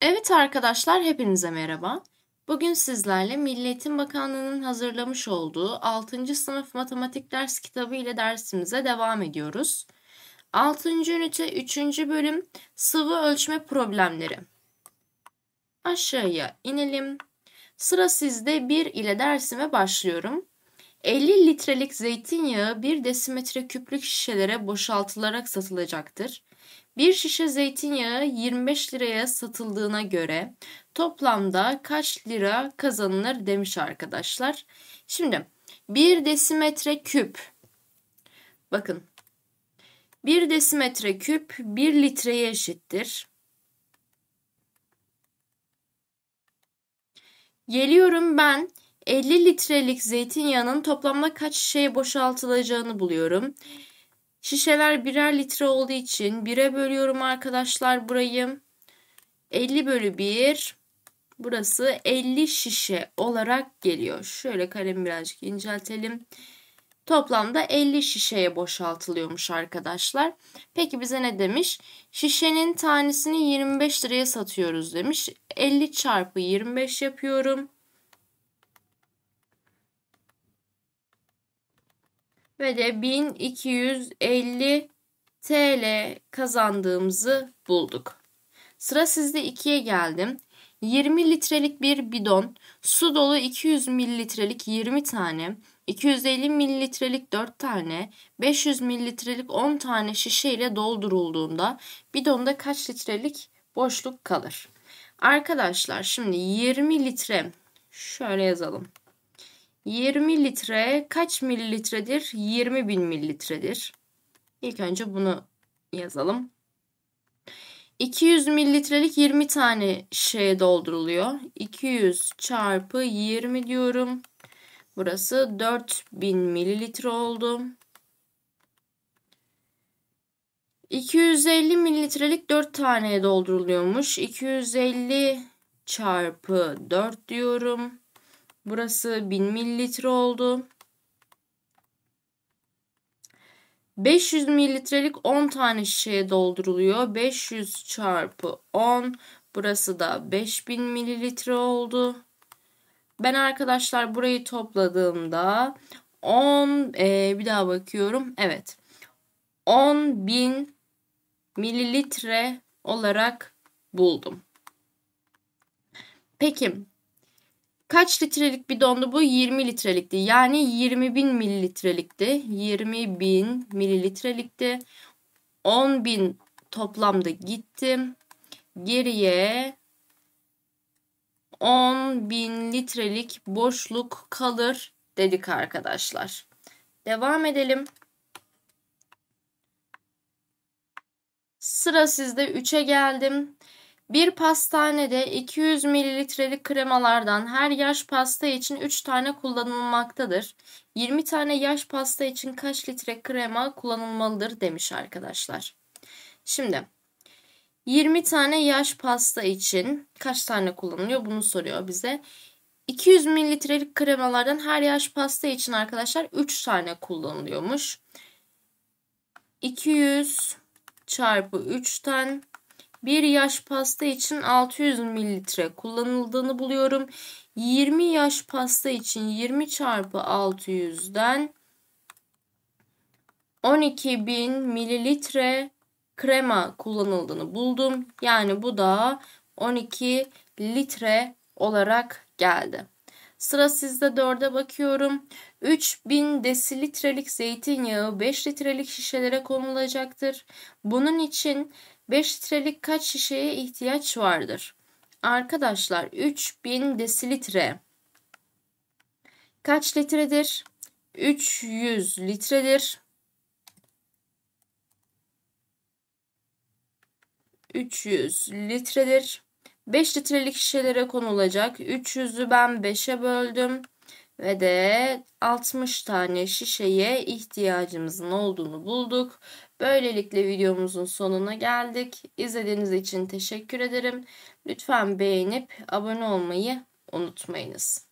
Evet arkadaşlar hepinize merhaba. Bugün sizlerle Milli Eğitim Bakanlığı'nın hazırlamış olduğu 6. sınıf matematik ders kitabı ile dersimize devam ediyoruz. 6. ünite 3. bölüm sıvı ölçme problemleri. Aşağıya inelim. Sıra sizde 1 ile dersime başlıyorum. 50 litrelik zeytinyağı bir desimetre küplük şişelere boşaltılarak satılacaktır. Bir şişe zeytinyağı 25 liraya satıldığına göre toplamda kaç lira kazanılır demiş arkadaşlar. Şimdi bir desimetre küp bakın bir desimetre küp bir litreye eşittir. Geliyorum ben 50 litrelik zeytinyağının toplamda kaç şişeye boşaltılacağını buluyorum. Şişeler birer litre olduğu için 1'e bölüyorum arkadaşlar burayı. 50 bölü 1 burası 50 şişe olarak geliyor. Şöyle kalemi birazcık inceltelim. Toplamda 50 şişeye boşaltılıyormuş arkadaşlar. Peki bize ne demiş? Şişenin tanesini 25 liraya satıyoruz demiş. 50 çarpı 25 yapıyorum. ve de 1250 TL kazandığımızı bulduk. Sıra sizde 2'ye geldim. 20 litrelik bir bidon, su dolu 200 mililitrelik 20 tane, 250 mililitrelik 4 tane, 500 mililitrelik 10 tane şişe ile doldurulduğunda bidonda kaç litrelik boşluk kalır? Arkadaşlar şimdi 20 litre şöyle yazalım. 20 litre kaç mililitredir? 20 bin mililitredir. İlk önce bunu yazalım. 200 mililitrelik 20 tane şişeye dolduruluyor. 200 çarpı 20 diyorum. Burası 4000 mililitre oldu. 250 mililitrelik 4 taneye dolduruluyormuş. 250 çarpı 4 diyorum. Burası 1000 mililitre oldu. 500 mililitrelik 10 tane şişeye dolduruluyor. 500 çarpı 10. Burası da 5000 mililitre oldu. Ben arkadaşlar burayı topladığımda 10 e, bir daha bakıyorum. Evet. 10.000 mililitre olarak buldum. Peki Kaç litrelik bidondu bu? 20 litrelikti. Yani 20 bin mililitrelikti. 20 bin mililitrelikti. 10 bin toplamda gittim. Geriye 10 bin litrelik boşluk kalır dedik arkadaşlar. Devam edelim. Sıra sizde 3'e geldim. Bir pastanede 200 mililitrelik kremalardan her yaş pasta için 3 tane kullanılmaktadır. 20 tane yaş pasta için kaç litre krema kullanılmalıdır demiş arkadaşlar. Şimdi 20 tane yaş pasta için kaç tane kullanılıyor bunu soruyor bize. 200 mililitrelik kremalardan her yaş pasta için arkadaşlar 3 tane kullanılıyormuş. 200 çarpı 3'ten bir yaş pasta için 600 mililitre kullanıldığını buluyorum. 20 yaş pasta için 20 çarpı 600'den 12.000 mililitre krema kullanıldığını buldum. Yani bu da 12 litre olarak geldi. Sıra sizde dörde bakıyorum. 3000 desilitrelik zeytinyağı 5 litrelik şişelere konulacaktır. Bunun için 5 litrelik kaç şişeye ihtiyaç vardır? Arkadaşlar 3000 desilitre kaç litredir? 300 litredir. 300 litredir. 5 litrelik şişelere konulacak. 300'ü ben 5'e böldüm. Ve de 60 tane şişeye ihtiyacımızın olduğunu bulduk. Böylelikle videomuzun sonuna geldik. İzlediğiniz için teşekkür ederim. Lütfen beğenip abone olmayı unutmayınız.